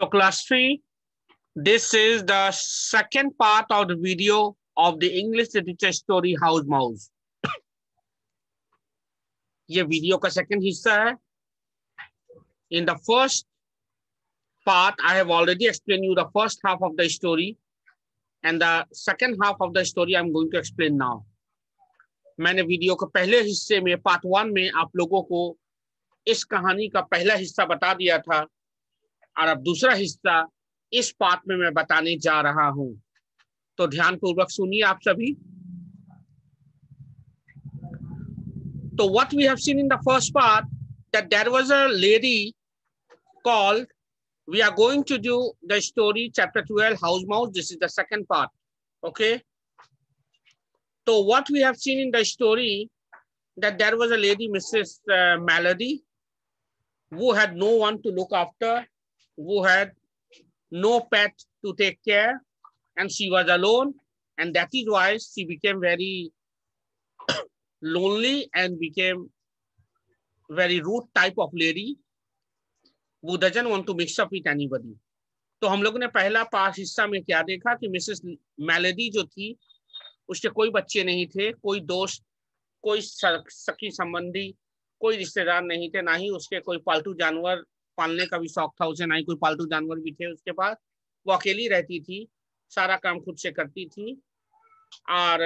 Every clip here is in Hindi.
So class 3, this is the second part of the video of the English literature story House Mouse. ये वीडियो का सेकंड हिस्सा है in the first part i have already explained you the first half of the story and the second half of the story i'm going to explain now मैंने वीडियो के पहले हिस्से में पार्ट वन में आप लोगों को इस कहानी का पहला हिस्सा बता दिया था और अब दूसरा हिस्सा इस पाठ में मैं बताने जा रहा हूं तो ध्यान पूर्वक सुनिए आप सभी तो what we have seen in the first part that there was a lady called we are going to do the story chapter twelve house mouse this is the second part okay तो what we have seen in the story that there was a lady Mrs Melody वो had no one to look after who had no pet to take care and she was alone and that is why she became very lonely and became very rude type of lady who doesn't want to mix up with anybody तो हम लोग ने पहला पास हिस्सा में क्या देखा कि मिसेस मेलेडी जो थी उसके कोई बच्चे नहीं थे कोई दोस्त कोई सखी संबंधी कोई रिश्तेदार नहीं थे ना ही उसके कोई पालतू जानवर पालने का भी शौक था उसे ना ही कोई पालतू जानवर भी थे उसके पास वो अकेली रहती थी सारा काम खुद से करती थी और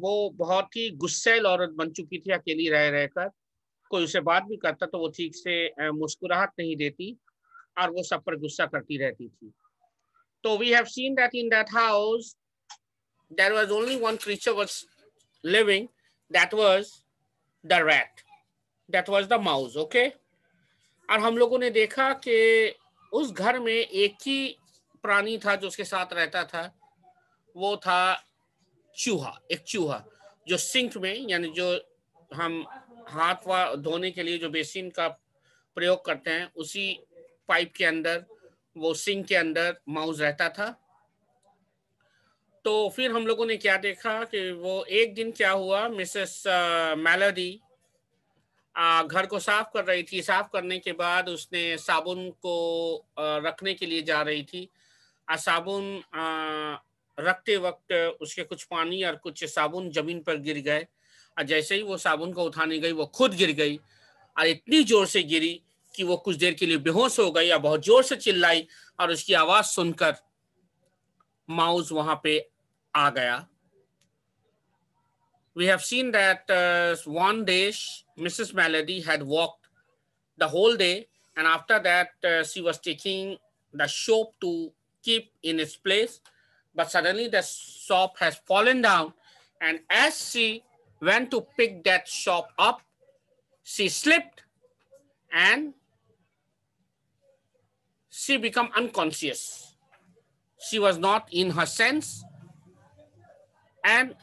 वो बहुत ही गुस्सेल औरत बन चुकी थी अकेली रह रहकर कोई उसे बात भी करता तो वो ठीक से मुस्कुराहट नहीं देती और वो सब पर गुस्सा करती रहती थी तो we have seen that in that house there was only one creature was living that was the rat that was the mouse okay और हम लोगों ने देखा कि उस घर में एक ही प्राणी था जो उसके साथ रहता था वो था चूहा एक चूहा जो सिंक में यानी जो हम हाथ वा धोने के लिए जो बेसिन का प्रयोग करते हैं उसी पाइप के अंदर वो सिंक के अंदर माउस रहता था तो फिर हम लोगों ने क्या देखा कि वो एक दिन क्या हुआ मिसेस uh, आ, घर को साफ कर रही थी साफ करने के बाद उसने साबुन को आ, रखने के लिए जा रही थी आ, साबुन आ, रखते वक्त उसके कुछ पानी और कुछ साबुन जमीन पर गिर गए और जैसे ही वो साबुन को उठाने गई वो खुद गिर गई और इतनी जोर से गिरी कि वो कुछ देर के लिए बेहोश हो गई और बहुत जोर से चिल्लाई और उसकी आवाज सुनकर माउस वहां पे आ गया we have seen that uh, one day Mrs. Melody had walked the whole day, and after that, uh, she was taking the soap to keep in its place. But suddenly, the soap has fallen down, and as she went to pick that soap up, she slipped and she became unconscious. She was not in her sense, and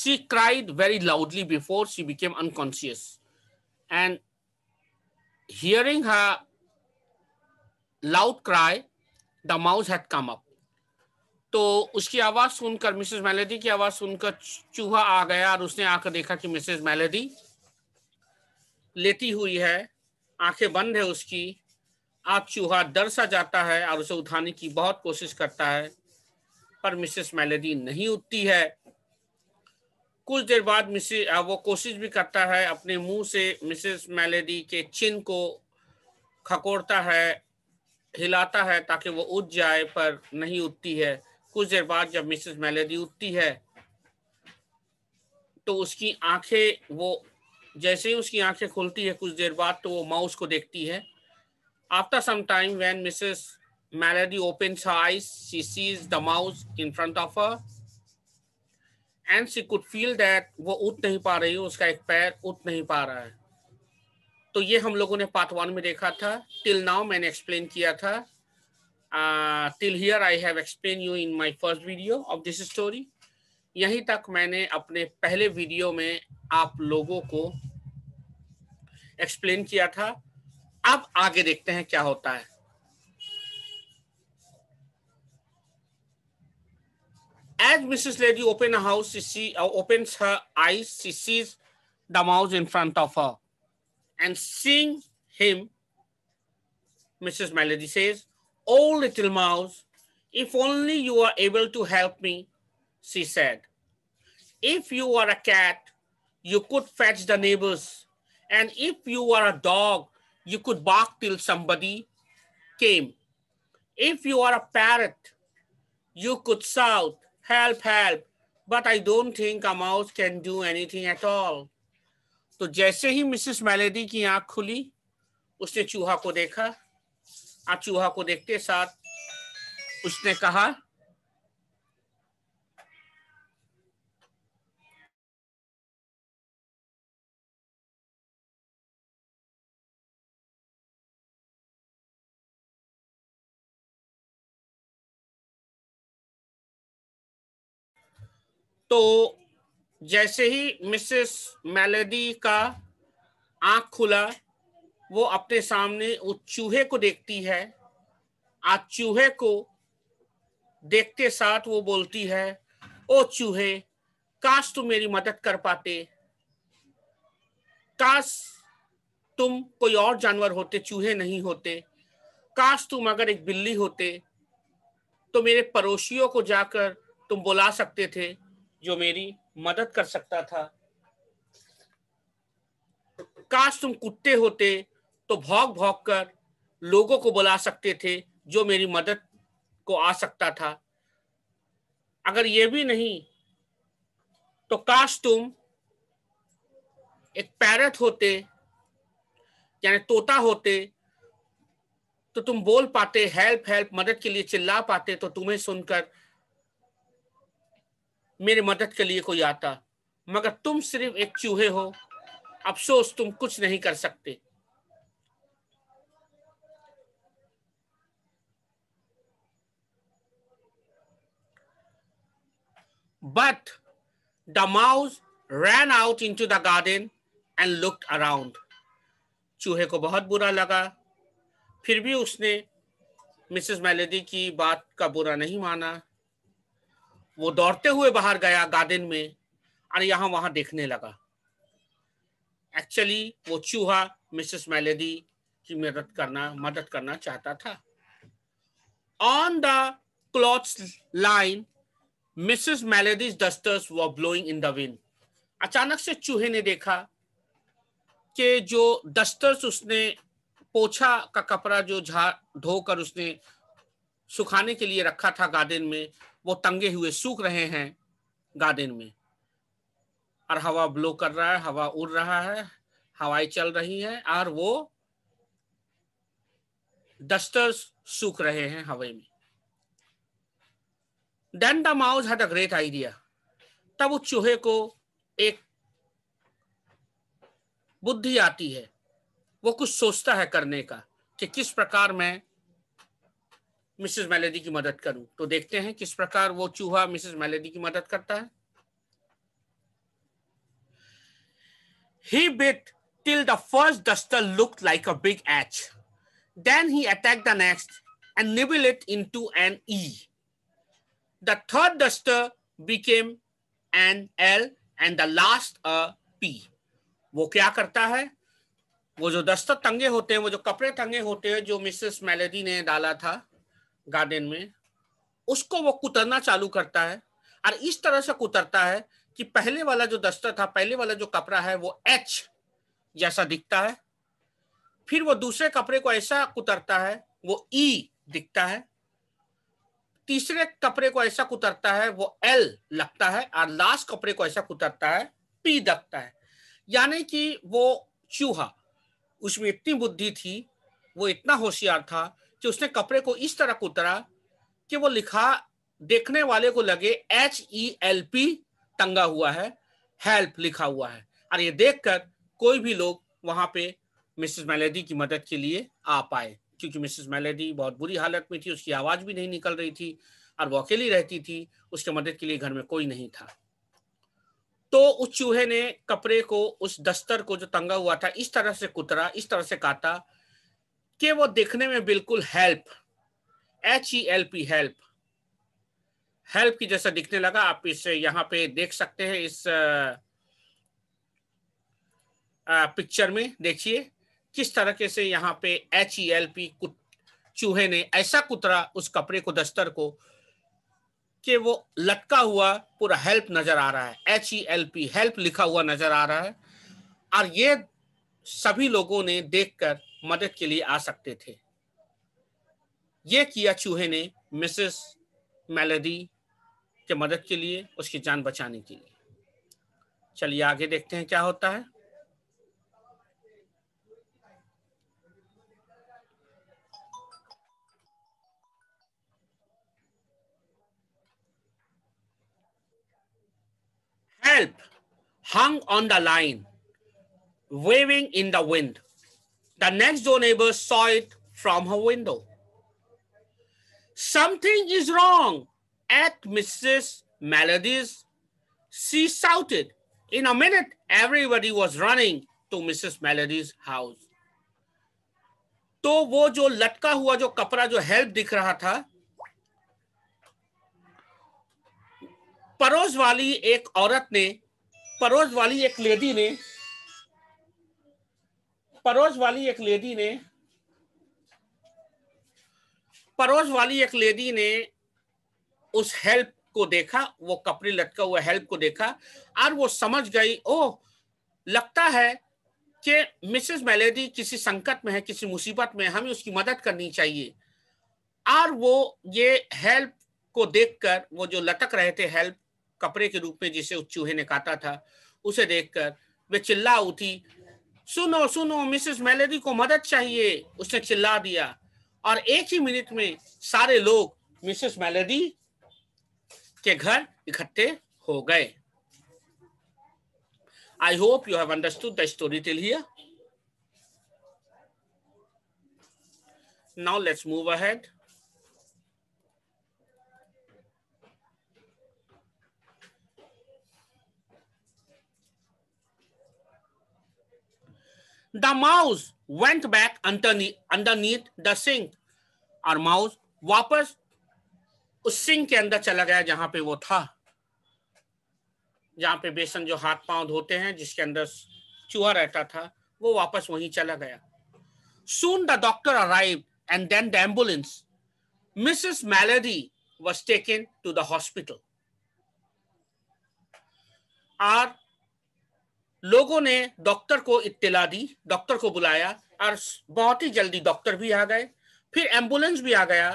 she cried very loudly before she became unconscious. And hearing her loud cry, the mouse had come up. तो उसकी आवाज़ सुनकर मिसेस मैलेडी की आवाज़ सुनकर चूहा आ गया और उसने आकर देखा कि मिसेस मैलेडी लेटी हुई है आंखें बंद है उसकी आप चूहा डर सा जाता है और उसे उठाने की बहुत कोशिश करता है पर मिसेस मैलेडी नहीं उठती है कुछ देर बाद मिसेज वो कोशिश भी करता है अपने मुंह से मिसेस मेलेडी के चिन को खकोड़ता है हिलाता है ताकि वो उठ जाए पर नहीं उठती है कुछ देर बाद जब मिसेस मेलेडी उठती है तो उसकी आंखें वो जैसे ही उसकी आंखें खुलती है कुछ देर बाद तो वो माउस को देखती है after some time when Mrs Melody open her eyes she sees the mouse and she could feel that वो उठ नहीं पा रही उसका एक पैर उठ नहीं पा रहा है तो ये हम लोगों ने पार्ट वन में देखा था टिल नाउ मैंने एक्सप्लेन किया था till here I have explain you in my first video of this story यहीं तक मैंने अपने पहले वीडियो में आप लोगों को एक्सप्लेन किया था अब आगे देखते हैं क्या होता है As Mrs. Lady opens her house, she see, uh, opens her eyes, she sees the mouse in front of her. And seeing him, Mrs. Melody says, Oh, little mouse, if only you are able to help me, she said. If you are a cat, you could fetch the neighbors. And if you are a dog, you could bark till somebody came. If you are a parrot, you could shout help, help. But I don't think a mouse can do anything at all. तो jaise hi mrs melody ki aankh khuli usne chuha ko dekha aur chuha ko dekhte साथ usne kaha तो जैसे ही मिसेस मेलेडी का आंख खुला वो अपने सामने उस चूहे को देखती है आज चूहे को देखते साथ वो बोलती है ओ चूहे काश तुम मेरी मदद कर पाते काश तुम कोई और जानवर होते चूहे नहीं होते काश तुम अगर एक बिल्ली होते तो मेरे पड़ोसियों को जाकर तुम बुला सकते थे जो मेरी मदद कर सकता था काश तुम कुत्ते होते तो भौक भौक कर लोगों को बुला सकते थे जो मेरी मदद को आ सकता था अगर यह भी नहीं तो काश तुम एक पैरट होते यानी तोता होते तो तुम बोल पाते हेल्प हेल्प मदद के लिए चिल्ला पाते तो तुम्हें सुनकर मेरी मदद के लिए कोई आता मगर तुम सिर्फ एक चूहे हो अफसोस तुम कुछ नहीं कर सकते but the mouse ran out into the garden and looked around चूहे को बहुत बुरा लगा फिर भी उसने मिसेस मेलेडी की बात का बुरा नहीं माना वो दौड़ते हुए बाहर गया गार्डन में और यहां वहां देखने लगा एक्चुअली वो चूहा मिसेस मैलेडी की मदद करना मदद करना चाहता था on the cloth line Mrs Melody's dusters वो ब्लोइंग इन द विंड अचानक से चूहे ने देखा कि जो डस्टर्स उसने पोछा का कपड़ा जो झा धोकर उसने सुखाने के लिए रखा था गार्डन में वो तंगे हुए सूख रहे हैं गार्डन में और हवा ब्लो कर रहा है हवा उड़ रहा है हवाएं चल रही हैं और वो डस्टर्स सूख रहे हैं हवा में then the mouse had a great idea तब उस चूहे को एक बुद्धि आती है वो कुछ सोचता है करने का कि किस प्रकार मैं मिसेस मैलेडी की मदद करूं तो देखते हैं किस प्रकार वो चूहा मिसेस मैलेडी की मदद करता है he bit till the first duster look like a big H then he attack the next and nibble it into an E the third duster became an L and the last a P वो क्या करता है वो जो दस्तर तंगे होते हैं वो जो कपड़े तंगे होते हैं जो मिसेस मेलेडी ने डाला था गार्डन में उसको वो कुतरना चालू करता है और इस तरह से कुतरता है कि पहले वाला जो दस्तर था पहले वाला जो कपड़ा है वो एच जैसा दिखता है फिर वो दूसरे कपड़े को ऐसा कुतरता है वो ई दिखता है तीसरे कपड़े को ऐसा कुतरता है वो एल लगता है और लास्ट कपड़े को ऐसा कुतरता है पी दिखता है यानी कि वो चूहा उसमें इतनी बुद्धि थी वो इतना होशियार था कि उसने कपड़े को इस तरह कुतरा कि वो लिखा देखने वाले को लगे एच ई एल पी टंगा हुआ है हेल्प लिखा हुआ है और ये देखकर कोई भी लोग वहां पे मिसेस मेलेडी की मदद के लिए आ पाए क्योंकि मिसेस मेलेडी बहुत बुरी हालत में थी उसकी आवाज भी नहीं निकल रही थी और वो अकेली रहती थी उसके मदद के लिए घर में कोई नहीं था तो उस चूहे ने कपड़े को उस दस्तर को जो टंगा हुआ था इस तरह से कुतरा इस तरह से काटा कि वो दिखने में बिल्कुल help H E L P help help की जैसा दिखने लगा आप इसे यहां पे देख सकते हैं इस पिक्चर में देखिए किस के से यहाँ पे एच ई एल पी चूहे ने ऐसा कुतरा उस कपड़े को दस्तर को कि वो लटका हुआ पूरा हेल्प नजर आ रहा है H E L P help लिखा हुआ नजर आ रहा है और ये सभी लोगों ने देखकर मदद के लिए आ सकते थे ये किया चूहे ने मिसेस मेलेडी के मदद के लिए उसकी जान बचाने के लिए चलिए आगे देखते हैं क्या होता है help hung on the line waving in the wind The next door neighbor saw it from her window. Something is wrong at Mrs. Melody's, she shouted. In a minute, everybody was running to Mrs. Melody's house. तो वो जो लटका हुआ जो कपड़ा जो हेल्प दिख रहा था परोस वाली एक औरत ने परोस वाली एक लेडी ने परोज वाली एक लेडी ने परोज वाली एक लेडी ने उस हेल्प को देखा वो कपड़े लटका हुआ हेल्प को देखा और वो समझ गई ओ लगता है कि मिसेस मेलेडी किसी संकट में है किसी मुसीबत में हमें उसकी मदद करनी चाहिए और वो ये हेल्प को देखकर वो जो लटक रहे थे हेल्प कपड़े के रूप में जिसे उस चूहे ने काटा था उसे देखकर वे चिल्ला उठी सुनो सुनो मिसेस मेलेरी को मदद चाहिए उसने चिल्ला दिया और एक ही मिनट में सारे लोग मिसेस मेलेरी के घर इकट्ठे हो गए I hope you have understood the story till here now let's move ahead The mouse went back underneath, underneath the sink. और माउस वापस उस सिंक के अंदर चला गया जहां पे वो था जहां पे बेसन जो हाथ पांव धोते हैं जिसके अंदर चूहा रहता था वो वापस वहीं चला गया soon the doctor arrived and then the ambulance mrs malady was taken to the hospital our लोगों ने डॉक्टर को इत्तला दी डॉक्टर को बुलाया और बहुत ही जल्दी डॉक्टर भी आ गए फिर एम्बुलेंस भी आ गया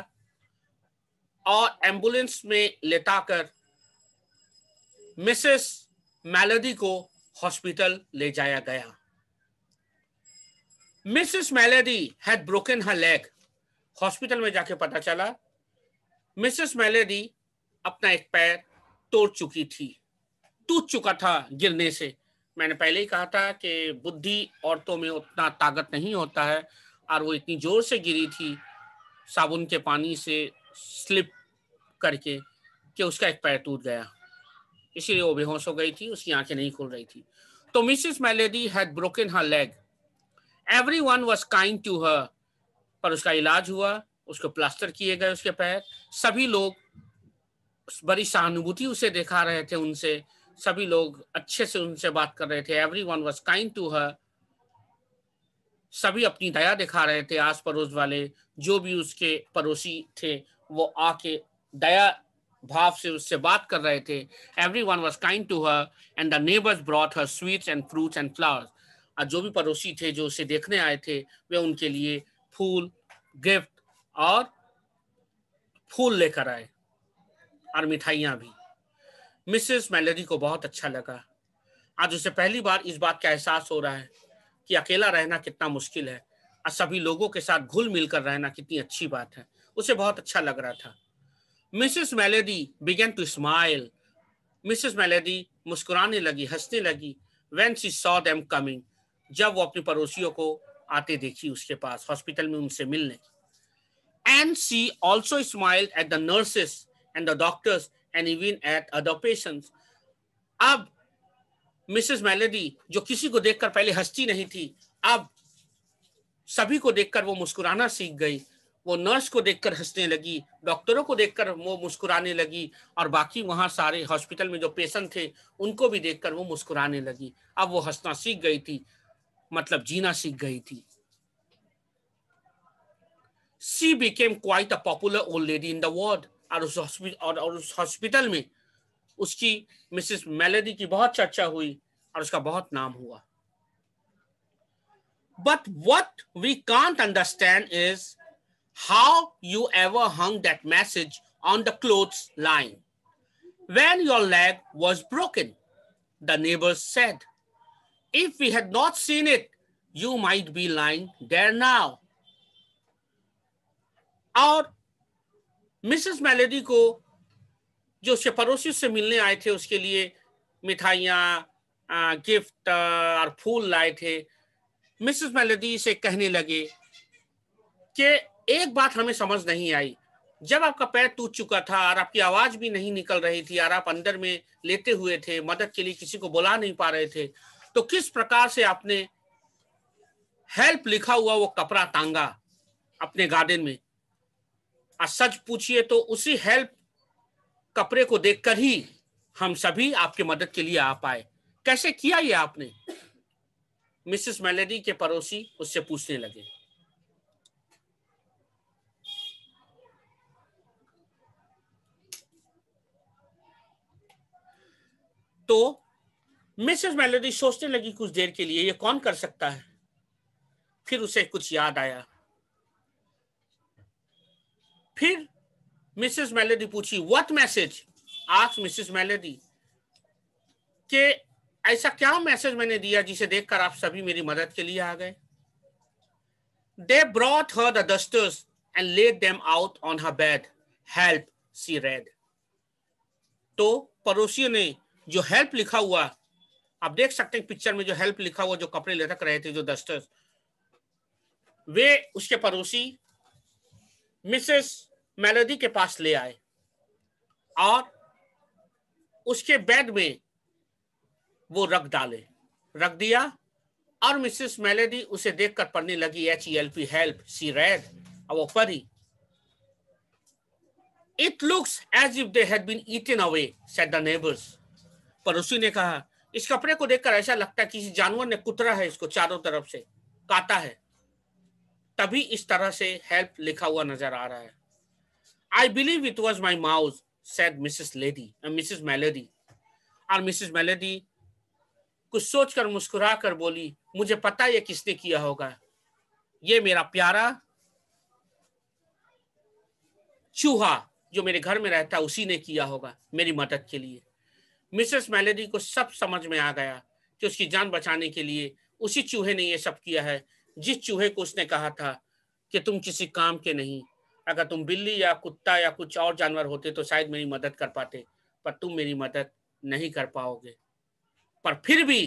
और एम्बुलेंस में लेटा कर मिसेस मैलडी को हॉस्पिटल ले जाया गया Mrs Melody had broken her leg hospital में जाके पता चला मिसेस मैलेडी अपना एक पैर तोड़ चुकी थी टूट चुका था गिरने से मैंने पहले ही कहा था कि बुद्धि औरतों में उतना ताकत नहीं होता है और वो इतनी जोर से गिरी थी साबुन के पानी से स्लिप करके कि उसका एक पैर टूट गया इसीलिए वो बेहोश हो गई थी उसकी आंखें नहीं खुल रही थी तो Mrs Melody had broken her leg everyone was kind to her पर उसका इलाज हुआ उसको प्लास्टर किए गए उसके पैर सभी लोग बड़ी सहानुभूति उसे दिखा रहे थे उनसे सभी लोग अच्छे से उनसे बात कर रहे थे everyone was kind to her सभी अपनी दया दिखा रहे थे आस पड़ोस वाले जो भी उसके पड़ोसी थे वो आके दया भाव से उससे बात कर रहे थे everyone was kind to her and the neighbours brought her sweets and fruits and flowers और जो भी पड़ोसी थे जो उसे देखने आए थे वे उनके लिए फूल गिफ्ट और फूल लेकर आए और मिठाइयाँ भी मिसेस मेलरी को बहुत अच्छा लगा आज उसे पहली बार इस बात का एहसास हो रहा है कि अकेला रहना कितना मुश्किल है और सभी लोगों के साथ घुल मिलकर रहना कितनी अच्छी बात है उसे बहुत अच्छा लग रहा था Mrs Melody began to smile Mrs Melody मुस्कुराने लगी हंसने लगी when she saw them coming जब वो अपने पड़ोसियों को आते देखी उसके पास हॉस्पिटल में उनसे मिलने and she also smiled at the nurses and the doctors and even at other patients अब मिसेस मेलेडी जो किसी को देखकर पहले हंसती नहीं थी अब सभी को देखकर वो मुस्कुराना सीख गई वो नर्स को देखकर हंसने लगी डॉक्टरों को देखकर वो मुस्कुराने लगी और बाकी वहाँ सारे हॉस्पिटल में जो पेशेंट थे उनको भी देखकर वो मुस्कुराने लगी अब वो हंसना सीख गई थी मतलब जीना सीख गई थी she became quite a popular old lady in the world और उस हॉस्पिटल और, उस हॉस्पिटल में उसकी मिसेस मेलेडी की बहुत चर्चा हुई और उसका बहुत नाम हुआ but what we can't understand is how you ever hung that message on the clothes line when your leg was broken the neighbors said if we had not seen it you might be lying there now और मिसेस मेलेडी को जो उसके पड़ोसी से मिलने आए थे उसके लिए मिठाइयाँ गिफ्ट और फूल लाए थे मिसेस मेलेडी से कहने लगे कि एक बात हमें समझ नहीं आई जब आपका पैर टूट चुका था और आपकी आवाज भी नहीं निकल रही थी और आप अंदर में लेते हुए थे मदद के लिए किसी को बुला नहीं पा रहे थे तो किस प्रकार से आपने हेल्प लिखा हुआ वो कपड़ा टांगा अपने गार्डन में और सच पूछिए तो उसी हेल्प कपड़े को देखकर ही हम सभी आपके मदद के लिए आ पाए कैसे किया ये आपने मिसेस मेलेडी के पड़ोसी उससे पूछने लगे तो मिसेस मेलेडी सोचने लगी कुछ देर के लिए ये कौन कर सकता है फिर उसे कुछ याद आया फिर मिसेस मेलेडी पूछी व्हाट मैसेज आज मिसेस मेलेडी के ऐसा क्या मैसेज मैंने दिया जिसे देखकर आप सभी मेरी मदद के लिए आ गए they brought her the dusters and let them out on her bed help she read तो पड़ोसियों ने जो हेल्प लिखा हुआ आप देख सकते हैं पिक्चर में जो हेल्प लिखा हुआ जो कपड़े लटक रहे थे जो डस्टर्स वे उसके पड़ोसी मिसेस मेलोडी के पास ले आए और उसके बेड में वो रख डाले रख दिया और मिसेस मेलेडी उसे देखकर पढ़ने लगी H E L P help she read वो पढ़ी it looks as if they had been eaten away said the neighbours पड़ोसी ने कहा इस कपड़े को देखकर ऐसा लगता है किसी जानवर ने कुतरा है इसको चारों तरफ से काटा है तभी इस तरह से हेल्प लिखा हुआ नजर आ रहा है I believe it was my mouse said Mrs lady Mrs Melody और मिसिस मेलेडी कुछ सोचकर मुस्कुरा कर बोली मुझे पता ये किसने किया होगा ये मेरा प्यारा चूहा जो मेरे घर में रहता उसी ने किया होगा मेरी मदद के लिए मिसेस मेलेडी को सब समझ में आ गया कि उसकी जान बचाने के लिए उसी चूहे ने ये सब किया है जिस चूहे को उसने कहा था कि तुम किसी काम के नहीं अगर तुम बिल्ली या कुत्ता या कुछ और जानवर होते तो शायद मेरी मदद कर पाते पर तुम मेरी मदद नहीं कर पाओगे पर फिर भी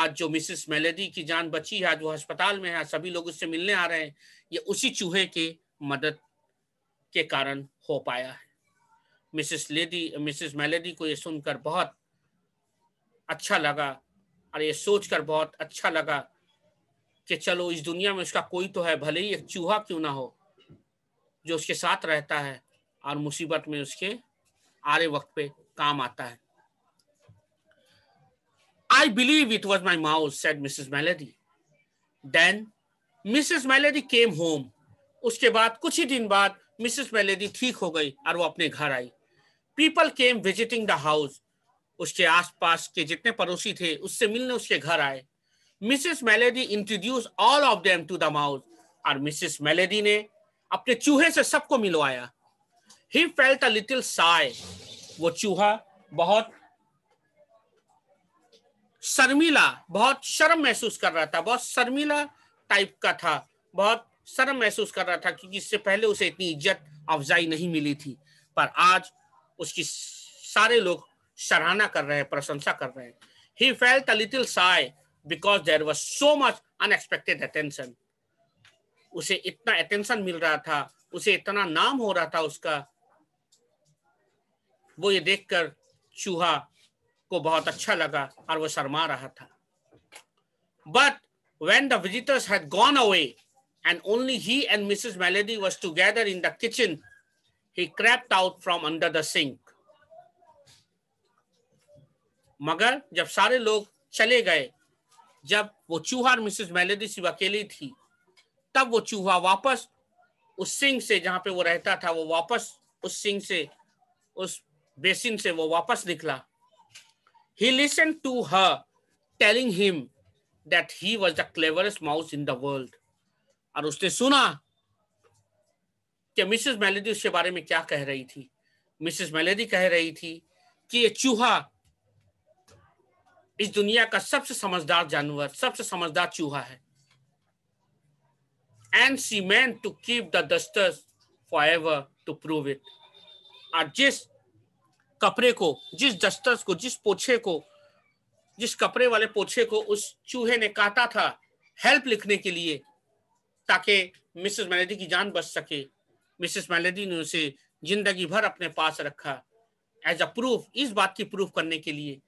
आज जो मिसिस मेलेडी की जान बची है आज वो अस्पताल में है सभी लोग उससे मिलने आ रहे हैं ये उसी चूहे के मदद के कारण हो पाया है मिसिस लेडी मिसिस मेलेडी को ये सुनकर बहुत अच्छा लगा और ये सोचकर बहुत अच्छा लगा कि चलो इस दुनिया में उसका कोई तो है भले ही एक चूहा क्यों ना हो जो उसके साथ रहता है और मुसीबत में उसके आरे वक्त पे काम आता है I believe it was my mouse said Mrs. Melody then Mrs Melody came home उसके बाद कुछ ही दिन बाद मिसेस मैलेडी ठीक हो गई और वो अपने घर आई people came visiting the house उसके आसपास के जितने पड़ोसी थे उससे मिलने उसके घर आए Mrs Melady introduce all of them to the mouse और मिसेस मेलेडी ने अपने चूहे से सबको मिलवाया he felt a little shy वो चूहा बहुत शर्मिला बहुत शर्म महसूस कर रहा था बहुत शर्मिला टाइप का था बहुत शर्म महसूस कर रहा था क्योंकि इससे पहले उसे इतनी इज्जत अफजाई नहीं मिली थी पर आज उसकी सारे लोग सराहना कर रहे हैं प्रशंसा कर रहे हैं he felt a little shy because there was so much unexpected attention उसे इतना अटेंशन मिल रहा था उसे इतना नाम हो रहा था उसका वो ये देखकर चूहा को बहुत अच्छा लगा और वो शर्मा रहा था but when the visitors had in the kitchen he crept out from under the sink मगर जब सारे लोग चले गए जब वो चूहा और मिसेस मेलेडी सिर्फ अकेली थी तब वो चूहा वापस उस सिंह से जहां पे वो रहता था वो वापस उस सिंह से उस बेसिन से वो वापस निकला he listen to her telling him that he was the cleverest mouse in the world और उसने सुना कि मिसेस मेलेडी उसके बारे में क्या कह रही थी मिसेस मेलेडी कह रही थी कि ये चूहा इस दुनिया का सबसे समझदार जानवर सबसे समझदार चूहा है she meant to keep the dusters forever to prove it और जिस कपड़े को जिस डस्टर्स को जिस पोछे को जिस कपड़े वाले पोछे को उस चूहे ने काटा था हेल्प लिखने के लिए ताकि मिसेस मैलेडी की जान बच सके मिसेस मैलेडी ने उसे जिंदगी भर अपने पास रखा एज अ प्रूफ इस बात की प्रूफ करने के लिए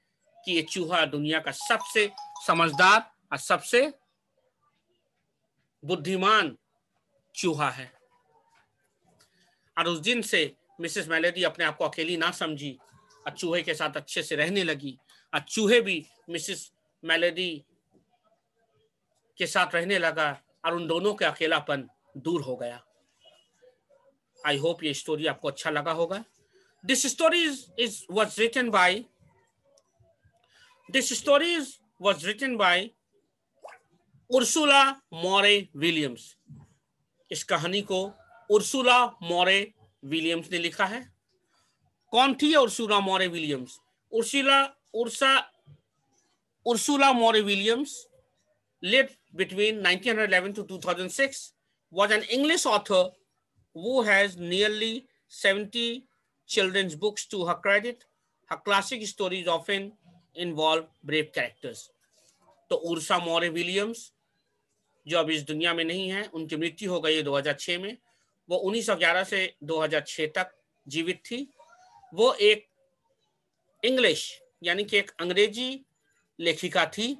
कि ये चूहा दुनिया का सबसे समझदार और सबसे बुद्धिमान चूहा है और उस दिन से मिसेस मैलेडी अपने आप को अकेली ना समझी और चूहे के साथ अच्छे से रहने लगी और चूहे भी मिसेस मैलेडी के साथ रहने लगा और उन दोनों के अकेलापन दूर हो गया आई होप ये स्टोरी आपको अच्छा लगा होगा this story is was written by This story was written by Ursula Moray Williams इस कहानी को उर्सुला मोरे विलियम्स ने लिखा है कौन थी Ursula Moray Williams Ursula Ursa Ursula Moray Williams lived between 1911 to 2006 was an English author who has nearly 70 children's books to her credit. Her classic stories often involve brave characters तो उर्सा मोरे विलियम्स जो अब इस दुनिया में नहीं है उनकी मृत्यु हो गई है 2006 में वो 1911 से 2006 तक जीवित थी वो एक इंग्लिश यानी कि एक अंग्रेजी लेखिका थी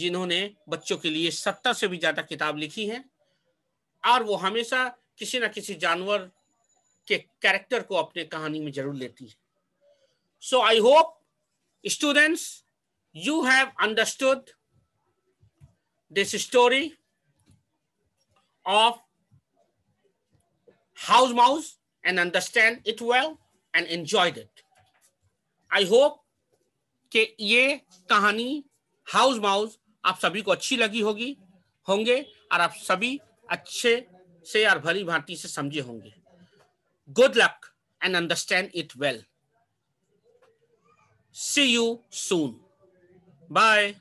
जिन्होंने बच्चों के लिए सत्तर से भी ज़्यादा किताब लिखी है और वो हमेशा किसी ना किसी जानवर के कैरेक्टर को अपने कहानी में जरूर लेती है so I hope Students, you have understood this story of house mouse and understand it well and enjoyed it. I hope ke ye kahani house mouse aap sabhi ko achhi lagi hogi honge aur aap sabhi acche se aur bhari bhanti se samjhe honge good luck and understand it well See you soon. Bye.